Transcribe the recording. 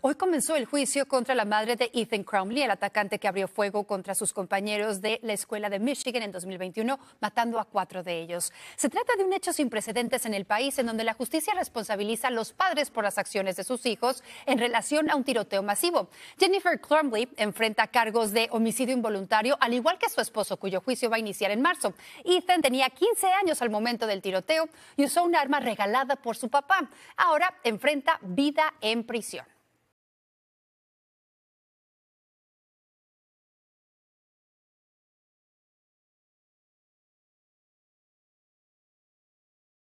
Hoy comenzó el juicio contra la madre de Ethan Cromley, el atacante que abrió fuego contra sus compañeros de la escuela de Michigan en 2021, matando a cuatro de ellos. Se trata de un hecho sin precedentes en el país, en donde la justicia responsabiliza a los padres por las acciones de sus hijos en relación a un tiroteo masivo. Jennifer Cromley enfrenta cargos de homicidio involuntario, al igual que su esposo, cuyo juicio va a iniciar en marzo. Ethan tenía 15 años al momento del tiroteo y usó un arma regalada por su papá. Ahora enfrenta vida en prisión.